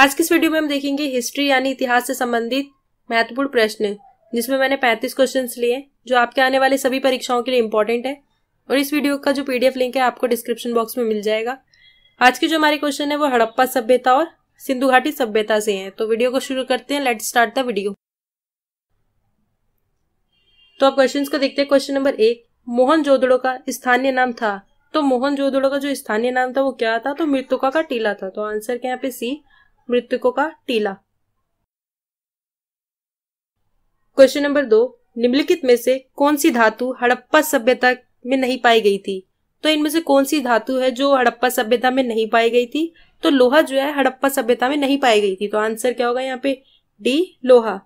आज के इस वीडियो में हम देखेंगे हिस्ट्री यानी इतिहास से संबंधित महत्वपूर्ण प्रश्न जिसमें मैंने 35 क्वेश्चंस लिए जो आपके आने वाले सभी परीक्षाओं के लिए इंपॉर्टेंट है और इस वीडियो का जो पीडीएफ लिंक है आपको डिस्क्रिप्शन बॉक्स में मिल जाएगा आज के जो हमारे क्वेश्चन है वो हड़प्पा सभ्यता और सिंधु घाटी सभ्यता से है तो वीडियो को शुरू करते हैं लेट स्टार्ट द वीडियो तो आप क्वेश्चन को देखते हैं क्वेश्चन नंबर एक मोहन जोदड़ो का स्थानीय नाम था तो मोहन जोदड़ो का जो स्थानीय नाम था वो क्या था तो मृतुका का टीला था तो आंसर क्या यहाँ पे सी मृतकों का टीला क्वेश्चन नंबर दो निम्नलिखित में से कौन सी धातु हड़प्पा सभ्यता में नहीं पाई गई थी तो इनमें से कौन सी धातु है जो हड़प्पा सभ्यता में नहीं पाई गई थी तो लोहा जो है हड़प्पा सभ्यता में नहीं पाई गई थी तो आंसर क्या होगा यहाँ पे डी लोहा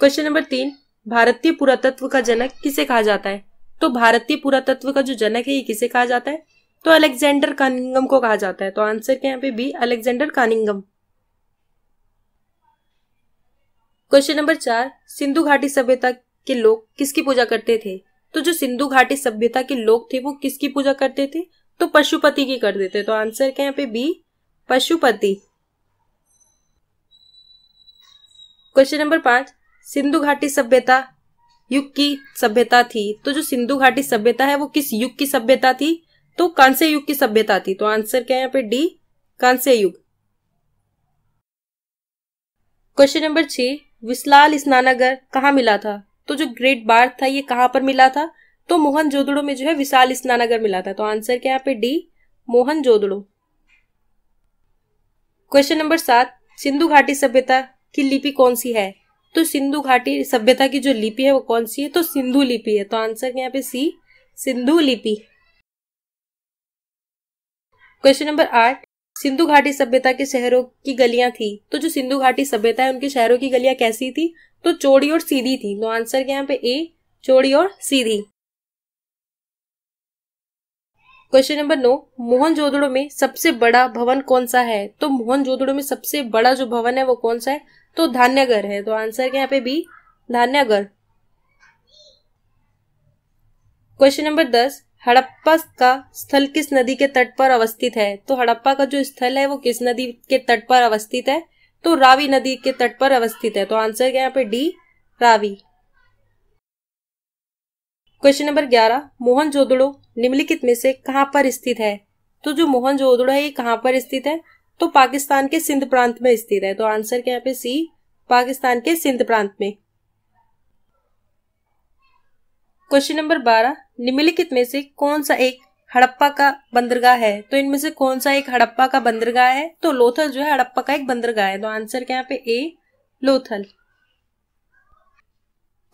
क्वेश्चन नंबर तीन भारतीय पुरातत्व का जनक किसे कहा जाता है तो भारतीय पुरातत्व का जो जनक है ये किसे कहा जाता है तो अलेक्जेंडर कानिंगम को कहा जाता है तो आंसर क्या यहाँ पे B Alexander Cunningham question number चार सिंधु घाटी सभ्यता के लोग किसकी पूजा करते थे तो जो सिंधु घाटी सभ्यता के लोग थे वो किसकी पूजा करते थे तो पशुपति की कर देते तो आंसर क्या यहाँ पे बी पशुपति क्वेश्चन नंबर पांच सिंधु घाटी सभ्यता युग की सभ्यता थी तो जो सिंधु घाटी सभ्यता है वो किस युग की सभ्यता थी तो कांस्य युग की सभ्यता थी तो आंसर क्या है यहाँ पे डी कांस्य युग क्वेश्चन नंबर छह विस्लाल स्नानागर कहाँ मिला था तो जो ग्रेट बार्थ था ये कहां पर मिला था तो मोहन जोदड़ो में जो है विशाल स्नानागर मिला था तो आंसर क्या यहाँ पे D Mohenjodaro question number सात सिंधु घाटी सभ्यता की लिपि कौन सी है तो सिंधु घाटी सभ्यता की जो लिपि है वो कौन सी है तो सिंधु लिपि है तो आंसर यहाँ पे सी सिंधु लिपि क्वेश्चन नंबर आठ सिंधु घाटी सभ्यता के शहरों की गलियां थी तो जो सिंधु घाटी सभ्यता है उनके शहरों की गलियां कैसी थी तो चौड़ी और सीधी थी तो आंसर क्या यहाँ पे ए चौड़ी और सीधी क्वेश्चन नंबर नौ मोहन जोदड़ो में सबसे बड़ा भवन कौन सा है तो मोहन जोदड़ो में सबसे बड़ा जो भवन है वो कौन सा है तो धान्यगर है तो आंसर क्या यहाँ पे बी धान्यगर क्वेश्चन नंबर दस हड़प्पा का स्थल किस नदी के तट पर अवस्थित है तो हड़प्पा का जो स्थल है वो किस नदी के तट पर अवस्थित है तो रावी नदी के तट पर अवस्थित है तो आंसर क्या यहाँ पे डी रावी क्वेश्चन नंबर ग्यारह मोहन जोदड़ो निम्नलिखित में से कहां पर स्थित है तो जो मोहन जोदड़ो है ये कहाँ पर स्थित है तो पाकिस्तान के सिंध प्रांत में स्थित है तो आंसर क्या यहाँ पे सी पाकिस्तान के सिंध प्रांत में क्वेश्चन नंबर बारह निम्नलिखित में से कौन सा एक हड़प्पा का बंदरगाह है तो इनमें से कौन सा एक हड़प्पा का बंदरगाह है तो लोथल जो है हड़प्पा का एक बंदरगाह है तो आंसर क्या पे ए लोथल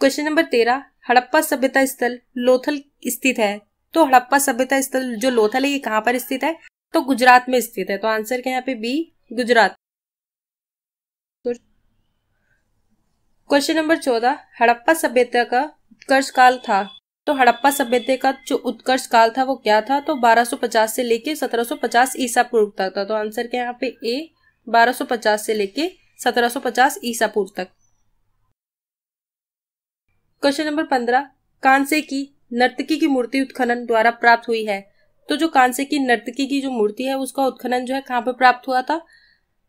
क्वेश्चन नंबर तेरह हड़प्पा सभ्यता स्थल लोथल स्थित है तो हड़प्पा सभ्यता स्थल जो लोथल है ये कहाँ पर स्थित है तो गुजरात में स्थित है तो आंसर क्या यहाँ पे बी गुजरात क्वेश्चन नंबर चौदह हड़प्पा सभ्यता का उत्कर्ष काल था तो हड़प्पा सभ्यता का जो उत्कर्ष काल था वो क्या था तो 1250 से लेके 1750 ईसा पूर्व तक था तो आंसर क्या यहाँ पे ए 1250 से लेके 1750 ईसा पूर्व तक क्वेश्चन नंबर पंद्रह कांसे की नर्तकी की मूर्ति उत्खनन द्वारा प्राप्त हुई है तो जो कांसे की नर्तकी की जो मूर्ति है उसका उत्खनन जो है कहाँ पर प्राप्त हुआ था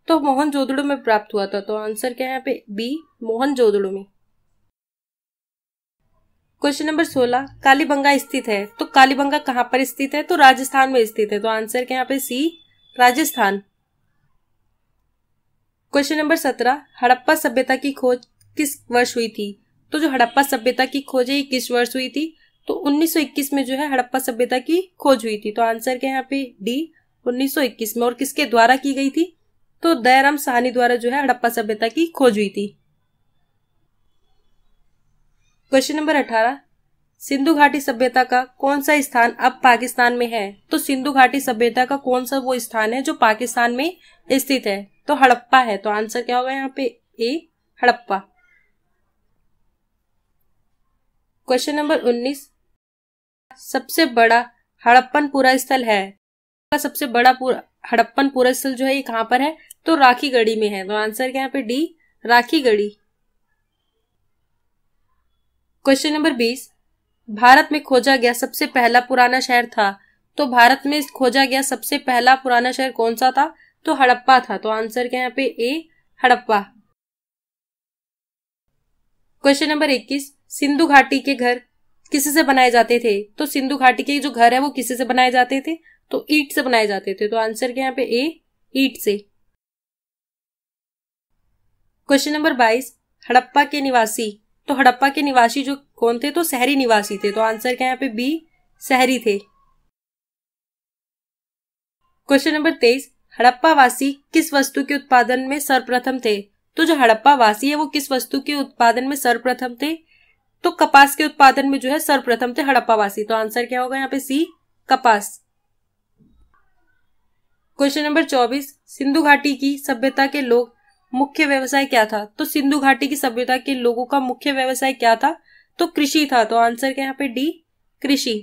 तो मोहन जोदड़ो में प्राप्त हुआ था तो आंसर क्या है यहाँ पे बी मोहन जोदड़ो में क्वेश्चन नंबर सोलह कालीबंगा स्थित है तो कालीबंगा कहाँ पर स्थित है तो राजस्थान में स्थित है तो आंसर क्या यहाँ पे सी राजस्थान क्वेश्चन नंबर सत्रह हड़प्पा सभ्यता की खोज किस वर्ष हुई थी तो जो हड़प्पा सभ्यता की खोज है ये किस वर्ष हुई थी तो 1921 में जो है हड़प्पा सभ्यता की खोज हुई थी तो आंसर क्या यहाँ पे डी उन्नीस में और किसके द्वारा की गई थी तो दयाराम साहनी द्वारा जो है हड़प्पा सभ्यता की खोज हुई थी क्वेश्चन नंबर अठारह सिंधु घाटी सभ्यता का कौन सा स्थान अब पाकिस्तान में है तो सिंधु घाटी सभ्यता का कौन सा वो स्थान है जो पाकिस्तान में स्थित है तो हड़प्पा है तो आंसर क्या होगा यहाँ पे ए हड़प्पा क्वेश्चन नंबर उन्नीस सबसे बड़ा हड़प्पन पूरा स्थल है का सबसे बड़ा पूरा हड़प्पन पूरा स्थल जो है ये कहाँ पर है तो राखी गढ़ी में है तो आंसर क्या यहाँ पे D Rakhigarhi question number बीस भारत में खोजा गया सबसे पहला पुराना शहर था तो भारत में खोजा गया सबसे पहला पुराना शहर कौन सा था तो हड़प्पा था तो आंसर क्या यहाँ पे ए हड़प्पा क्वेश्चन नंबर इक्कीस सिंधु घाटी के घर किसी से बनाए जाते थे तो सिंधु घाटी के जो घर है वो किसी से बनाए जाते थे तो ईट से बनाए जाते थे तो आंसर क्या यहाँ पे ए ईट से क्वेश्चन नंबर बाईस हड़प्पा के निवासी तो हड़प्पा के निवासी जो कौन थे तो शहरी निवासी थे तो आंसर क्या यहाँ पे बी शहरी थे क्वेश्चन नंबर तेईस हड़प्पा वासी किस वस्तु के उत्पादन में सर्वप्रथम थे तो जो हड़प्पा वासी है वो किस वस्तु के उत्पादन में सर्वप्रथम थे तो कपास के उत्पादन में जो है सर्वप्रथम थे हड़प्पा वासी तो आंसर क्या होगा यहाँ पे सी कपास क्वेश्चन नंबर चौबीस सिंधु घाटी की सभ्यता के लोग मुख्य व्यवसाय क्या था तो सिंधु घाटी की सभ्यता के लोगों का मुख्य व्यवसाय क्या था तो कृषि था तो आंसर क्या यहाँ पे डी कृषि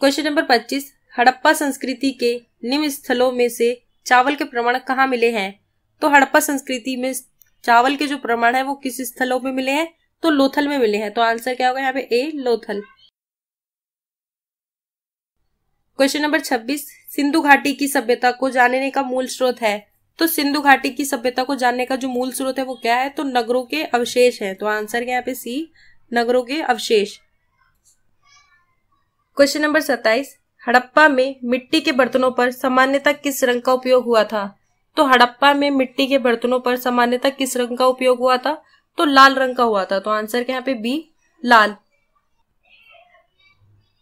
क्वेश्चन नंबर पच्चीस हड़प्पा संस्कृति के निम्न स्थलों में से चावल के प्रमाण कहाँ मिले हैं तो हड़प्पा संस्कृति में चावल के जो प्रमाण है वो किस स्थलों में मिले हैं तो लोथल में मिले हैं तो आंसर क्या होगा यहाँ पे ए लोथल क्वेश्चन नंबर छब्बीस सिंधु घाटी की सभ्यता को जानने का मूल स्रोत है तो सिंधु घाटी की सभ्यता को जानने का जो मूल स्रोत है वो क्या है तो नगरों के अवशेष है तो आंसर यहाँ पे सी नगरों के अवशेष क्वेश्चन नंबर सत्ताईस हड़प्पा में मिट्टी के बर्तनों पर सामान्यता किस रंग का उपयोग हुआ था तो हड़प्पा में मिट्टी के बर्तनों पर सामान्यता किस रंग का उपयोग हुआ था तो लाल रंग का हुआ था तो आंसर क्या यहाँ पे बी लाल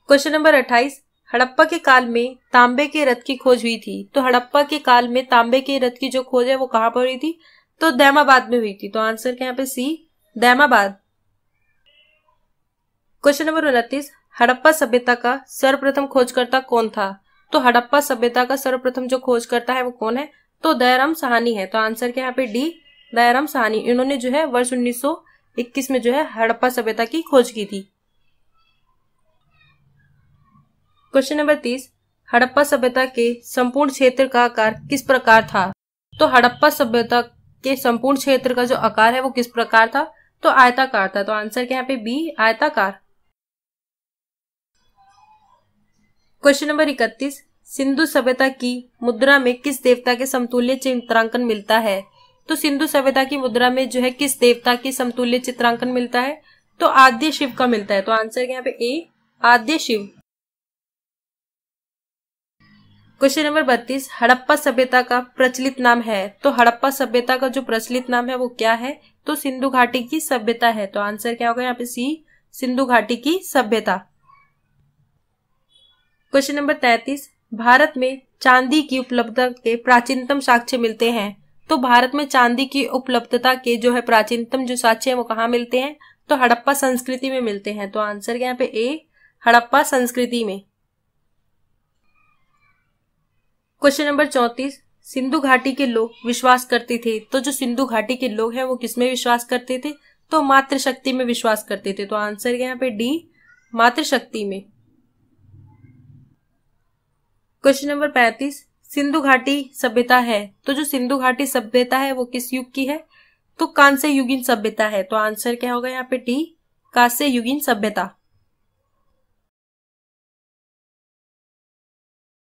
क्वेश्चन नंबर अट्ठाईस हड़प्पा के काल में तांबे के रथ की खोज हुई थी तो हड़प्पा के काल में तांबे के रथ की जो खोज है वो कहां पर हुई थी तो दैमाबाद में हुई थी तो आंसर क्या यहाँ पे सी दैमाबाद क्वेश्चन नंबर उनतीस हड़प्पा सभ्यता का सर्वप्रथम खोजकर्ता कौन था तो हड़प्पा सभ्यता का सर्वप्रथम जो खोजकर्ता है वो कौन है तो दयाराम सहानी है तो आंसर क्या यहाँ पे डी दयाराम सहानी इन्होंने जो है वर्ष 1921 में जो है हड़प्पा सभ्यता की खोज की थी क्वेश्चन नंबर तीस हड़प्पा सभ्यता के संपूर्ण क्षेत्र का आकार किस प्रकार था तो हड़प्पा सभ्यता के संपूर्ण क्षेत्र का जो आकार है वो किस प्रकार था तो आयताकार था तो आंसर क्या यहाँ पे बी आयताकार क्वेश्चन नंबर इकतीस सिंधु सभ्यता की मुद्रा में किस देवता के समतुल्य चित्रांकन मिलता है तो सिंधु सभ्यता की मुद्रा में जो है किस देवता के समतुल्य चित्रांकन मिलता है तो आद्य शिव का मिलता है तो आंसर यहाँ पे ए आद्य शिव क्वेश्चन नंबर बत्तीस हड़प्पा सभ्यता का प्रचलित नाम है तो हड़प्पा सभ्यता का जो प्रचलित नाम है वो क्या है तो सिंधु घाटी की सभ्यता है तो आंसर क्या होगा यहाँ पे सी सिंधु घाटी की सभ्यता क्वेश्चन नंबर तैतीस भारत में चांदी की उपलब्धता के प्राचीनतम साक्ष्य मिलते हैं तो भारत में चांदी की उपलब्धता के जो है प्राचीनतम जो साक्ष्य है वो कहा मिलते हैं तो हड़प्पा संस्कृति में मिलते हैं तो आंसर क्या यहाँ पे ए हड़प्पा संस्कृति में क्वेश्चन नंबर चौतीस सिंधु घाटी के लोग विश्वास करते थे तो जो सिंधु घाटी के लोग हैं वो किसमें विश्वास करते थे तो मातृशक्ति में विश्वास करते थे तो आंसर यहाँ पे डी मातृशक्ति में क्वेश्चन नंबर पैंतीस सिंधु घाटी सभ्यता है तो जो सिंधु घाटी सभ्यता है वो किस युग की है तो कांस्य युगीन सभ्यता है तो आंसर क्या होगा यहाँ पे टी कांस्य युगीन सभ्यता